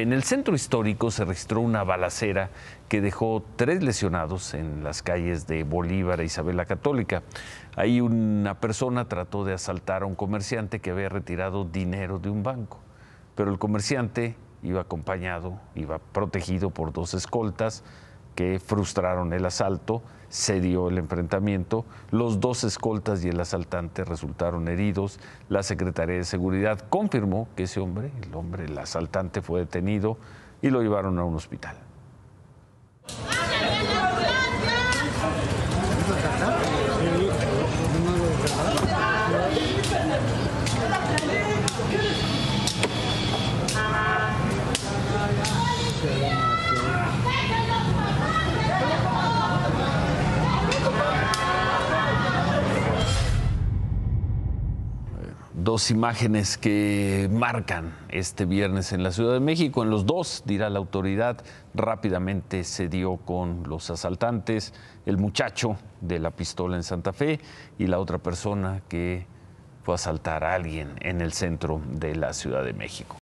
En el centro histórico se registró una balacera que dejó tres lesionados en las calles de Bolívar e Isabel la Católica. Ahí una persona trató de asaltar a un comerciante que había retirado dinero de un banco, pero el comerciante iba acompañado, iba protegido por dos escoltas, que frustraron el asalto, se dio el enfrentamiento, los dos escoltas y el asaltante resultaron heridos, la Secretaría de Seguridad confirmó que ese hombre, el hombre, el asaltante fue detenido y lo llevaron a un hospital. dos imágenes que marcan este viernes en la Ciudad de México. En los dos, dirá la autoridad, rápidamente se dio con los asaltantes, el muchacho de la pistola en Santa Fe y la otra persona que fue a asaltar a alguien en el centro de la Ciudad de México.